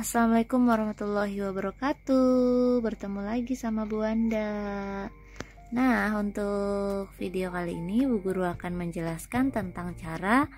Assalamualaikum warahmatullahi wabarakatuh. Bertemu lagi sama Bu Anda. Nah, untuk video kali ini Bu Guru akan menjelaskan tentang cara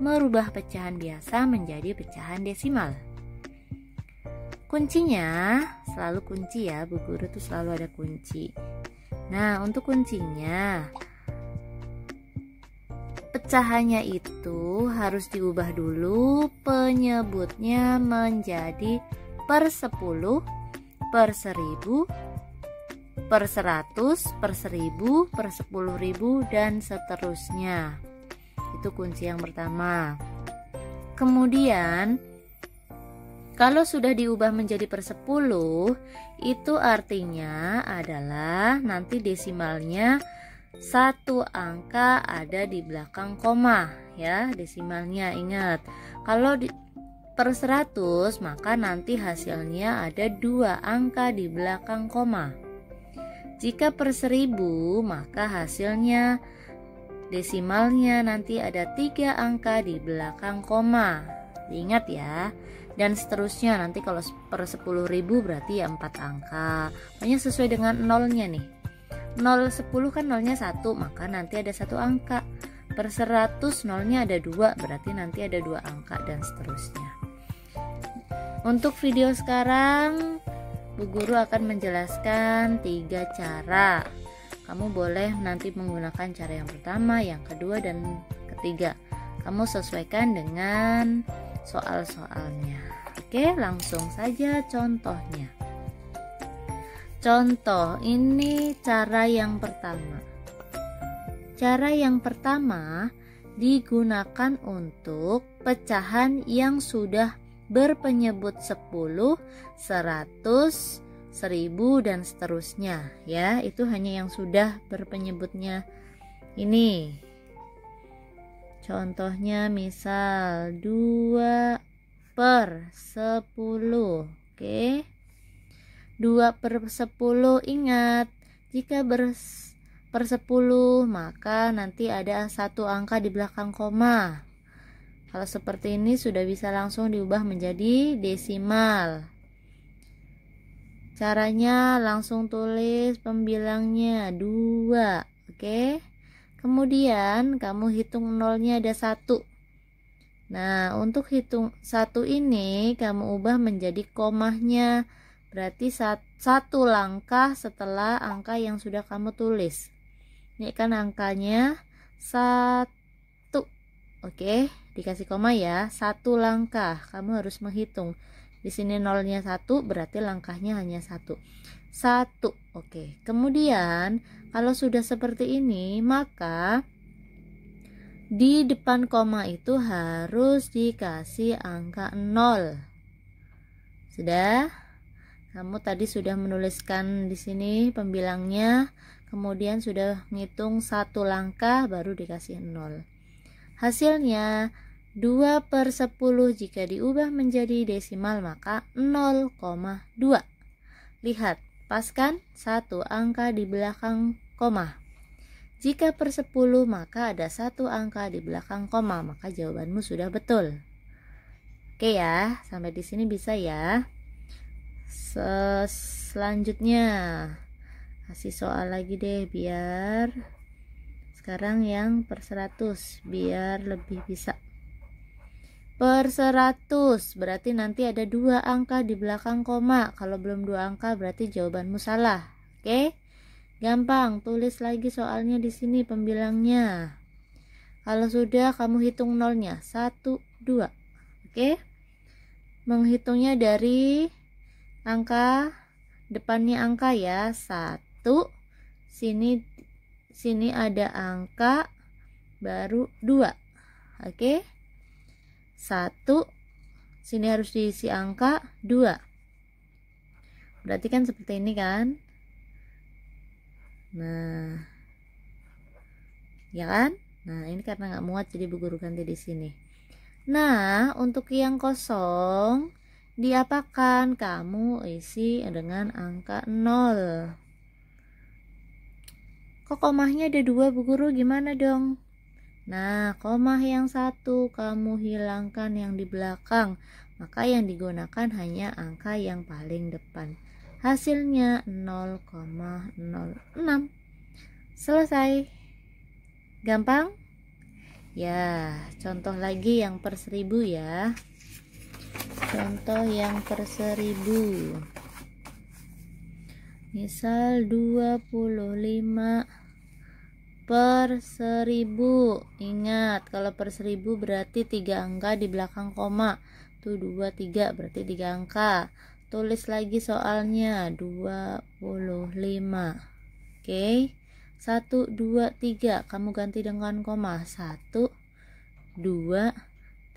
merubah pecahan biasa menjadi pecahan desimal. Kuncinya selalu kunci ya, Bu Guru tuh selalu ada kunci. Nah, untuk kuncinya Pecahannya itu harus diubah dulu penyebutnya menjadi per 10, per 1000, per 100, per 1000, per 10.000 dan seterusnya. Itu kunci yang pertama. Kemudian kalau sudah diubah menjadi per 10, itu artinya adalah nanti desimalnya satu angka ada di belakang koma ya desimalnya ingat kalau di, per 100 maka nanti hasilnya ada dua angka di belakang koma jika per 1000 maka hasilnya desimalnya nanti ada tiga angka di belakang koma ingat ya dan seterusnya nanti kalau per 10.000 berarti ya 4 angka hanya sesuai dengan nolnya nih 0 10 kan nolnya satu maka nanti ada satu angka per 100 nolnya ada dua berarti nanti ada dua angka dan seterusnya untuk video sekarang Bu Guru akan menjelaskan tiga cara kamu boleh nanti menggunakan cara yang pertama, yang kedua, dan ketiga. Kamu sesuaikan dengan soal-soalnya. Oke, langsung saja contohnya. Contoh, ini cara yang pertama. Cara yang pertama digunakan untuk pecahan yang sudah berpenyebut 10, 100, 1000 dan seterusnya ya. Itu hanya yang sudah berpenyebutnya ini. Contohnya misal 2 per 10. Oke. Okay. 2 per 10 ingat jika ber per 10 maka nanti ada satu angka di belakang koma kalau seperti ini sudah bisa langsung diubah menjadi desimal caranya langsung tulis pembilangnya 2 oke okay? kemudian kamu hitung nolnya ada satu nah untuk hitung satu ini kamu ubah menjadi komahnya berarti satu langkah setelah angka yang sudah kamu tulis ini kan angkanya satu oke dikasih koma ya satu langkah kamu harus menghitung di sini nolnya satu berarti langkahnya hanya satu satu oke kemudian kalau sudah seperti ini maka di depan koma itu harus dikasih angka nol sudah kamu tadi sudah menuliskan di sini pembilangnya kemudian sudah menghitung satu langkah baru dikasih nol. hasilnya 2 per 10 jika diubah menjadi desimal maka 0,2 lihat pas kan satu angka di belakang koma jika per 10 maka ada satu angka di belakang koma maka jawabanmu sudah betul Oke ya, sampai di sini bisa ya selanjutnya kasih soal lagi deh biar sekarang yang per 100 biar lebih bisa per 100 berarti nanti ada dua angka di belakang koma kalau belum dua angka berarti jawabanmu salah oke gampang tulis lagi soalnya di sini pembilangnya kalau sudah kamu hitung nolnya satu dua oke menghitungnya dari angka depannya angka ya satu sini sini ada angka baru dua oke okay? satu sini harus diisi angka dua berarti kan seperti ini kan nah ya kan nah ini karena nggak muat jadi bu guru ganti di sini nah untuk yang kosong diapakan kamu isi dengan angka 0 kok komahnya ada dua bu guru gimana dong nah komah yang satu kamu hilangkan yang di belakang maka yang digunakan hanya angka yang paling depan hasilnya 0,06 selesai gampang ya contoh lagi yang per seribu ya contoh yang per seribu misal 25 per seribu ingat kalau per seribu berarti tiga angka di belakang koma itu 23 berarti tiga angka tulis lagi soalnya 25 oke okay. 1 2 3 kamu ganti dengan koma 1 2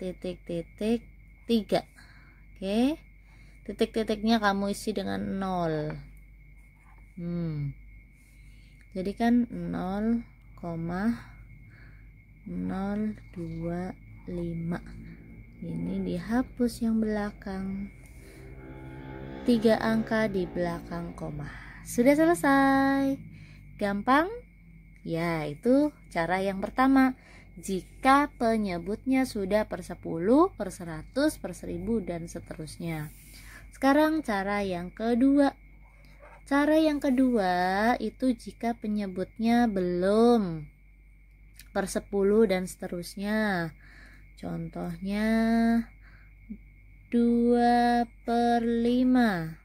titik titik 3 okay? titik-titiknya kamu isi dengan 0 hmm. jadi kan 0,025 ini dihapus yang belakang tiga angka di belakang koma sudah selesai gampang ya itu cara yang pertama jika penyebutnya sudah per 10, per 100, per 1000 dan seterusnya. Sekarang cara yang kedua. Cara yang kedua itu jika penyebutnya belum per 10 dan seterusnya. Contohnya 2 per 5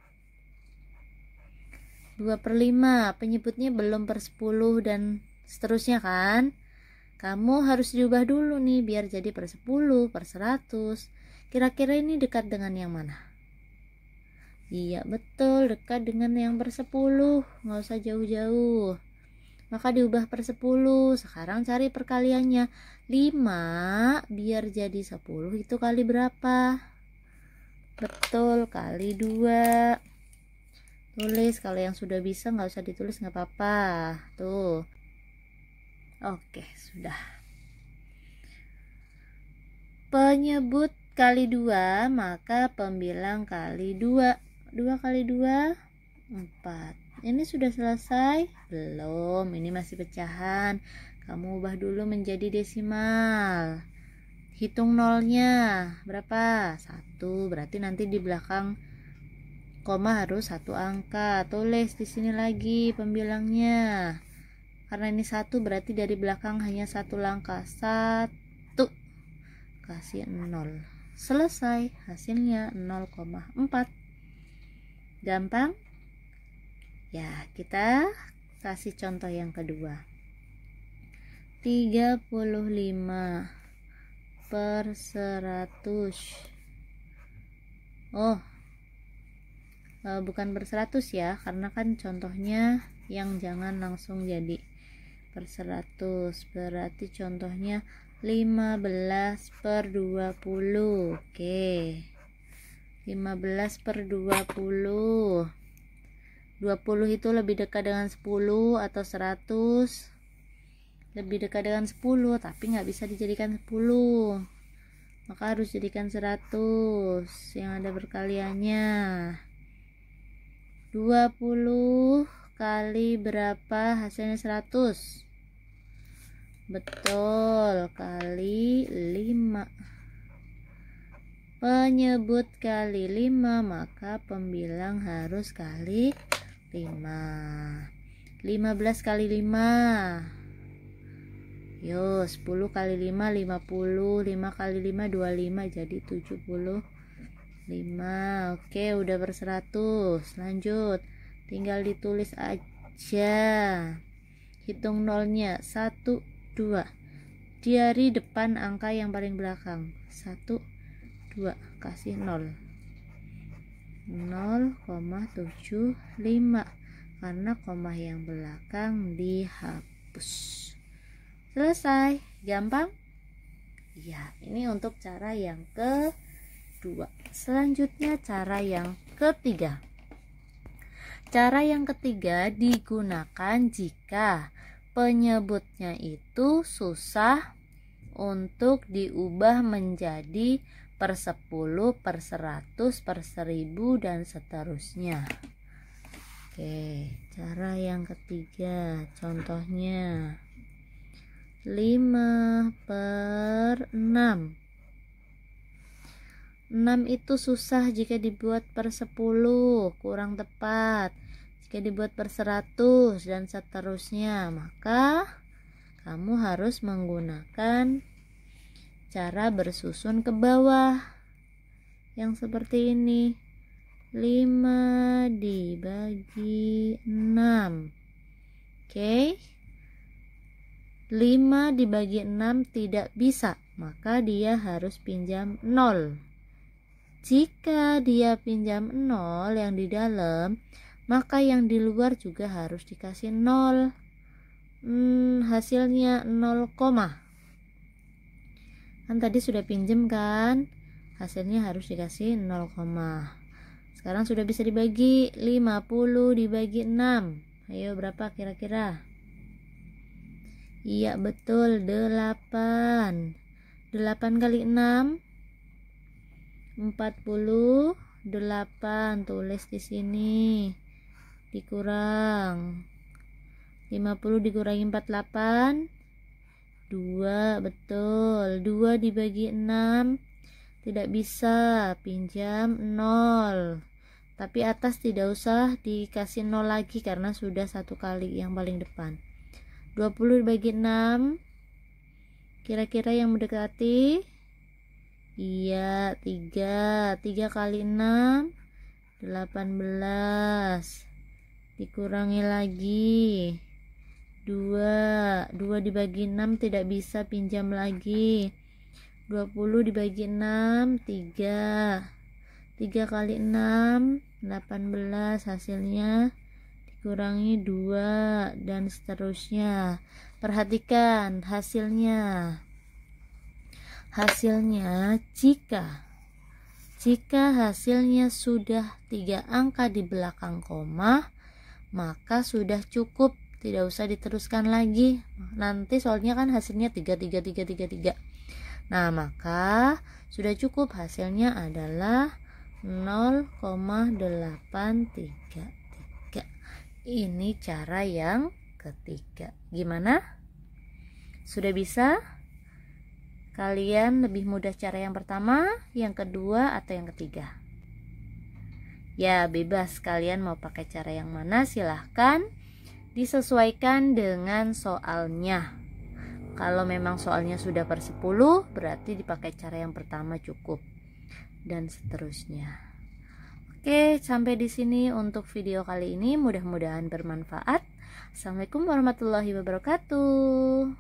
2 per 5 penyebutnya belum per 10 dan seterusnya kan kamu harus diubah dulu nih biar jadi per 10, per 100. Kira-kira ini dekat dengan yang mana? Iya betul, dekat dengan yang per 10. Nggak usah jauh-jauh. Maka diubah per 10. Sekarang cari perkaliannya. 5 biar jadi 10 itu kali berapa? Betul, kali 2 tulis kalau yang sudah bisa nggak usah ditulis nggak apa-apa tuh Oke, sudah. Penyebut kali dua maka pembilang kali dua dua kali dua empat ini sudah selesai belum ini masih pecahan kamu ubah dulu menjadi desimal hitung nolnya berapa satu berarti nanti di belakang koma harus satu angka tulis di sini lagi pembilangnya karena ini satu berarti dari belakang hanya satu langkah satu kasih nol selesai hasilnya 0,4 gampang ya kita kasih contoh yang kedua 35 per 100 oh eh, bukan ber 100 ya karena kan contohnya yang jangan langsung jadi per 100 berarti contohnya 15 per 20 oke 15 per 20 20 itu lebih dekat dengan 10 atau 100 lebih dekat dengan 10 tapi nggak bisa dijadikan 10 maka harus jadikan 100 yang ada berkaliannya 20 kali berapa hasilnya 100 Betul, kali 5. Penyebut kali 5, maka pembilang harus kali 5. 15 kali 5. Yo, 10 kali 5 50, 5 kali 5 25 jadi 75. Oke, udah berseratus 100. Lanjut. Tinggal ditulis aja. Hitung nolnya. 1 2 diari depan angka yang paling belakang 1 2 kasih 0 0,75 karena koma yang belakang dihapus selesai gampang ya ini untuk cara yang ke 2. selanjutnya cara yang ketiga cara yang ketiga digunakan jika penyebutnya itu susah untuk diubah menjadi per 10, per 100, per 1000 dan seterusnya. Oke, cara yang ketiga contohnya 5 per 6 6 itu susah jika dibuat per 10 kurang tepat jika dibuat per 100 dan seterusnya, maka kamu harus menggunakan cara bersusun ke bawah yang seperti ini. 5 dibagi 6. Oke. Okay. 5 dibagi 6 tidak bisa, maka dia harus pinjam 0. Jika dia pinjam 0 yang di dalam maka yang di luar juga harus dikasih 0 hmm, hasilnya 0, kan tadi sudah pinjem kan hasilnya harus dikasih 0, sekarang sudah bisa dibagi 50 dibagi 6 ayo berapa kira-kira iya betul 8 8 kali 6 48 tulis di sini dikurang 50 dikurangi 48 2 betul 2 dibagi 6 tidak bisa pinjam 0 tapi atas tidak usah dikasih 0 lagi karena sudah satu kali yang paling depan 20 dibagi 6 kira-kira yang mendekati iya 3 3 kali 6 18 dikurangi lagi 2 2 dibagi 6 tidak bisa pinjam lagi 20 dibagi 6 3 3 kali 6 18 hasilnya dikurangi 2 dan seterusnya perhatikan hasilnya hasilnya jika jika hasilnya sudah 3 angka di belakang koma maka sudah cukup tidak usah diteruskan lagi nanti soalnya kan hasilnya 3 3 3 3 3 nah maka sudah cukup hasilnya adalah 0,833 ini cara yang ketiga gimana sudah bisa kalian lebih mudah cara yang pertama yang kedua atau yang ketiga Ya, bebas kalian mau pakai cara yang mana silahkan disesuaikan dengan soalnya. Kalau memang soalnya sudah per 10, berarti dipakai cara yang pertama cukup. Dan seterusnya. Oke, sampai di sini untuk video kali ini. Mudah-mudahan bermanfaat. Assalamualaikum warahmatullahi wabarakatuh.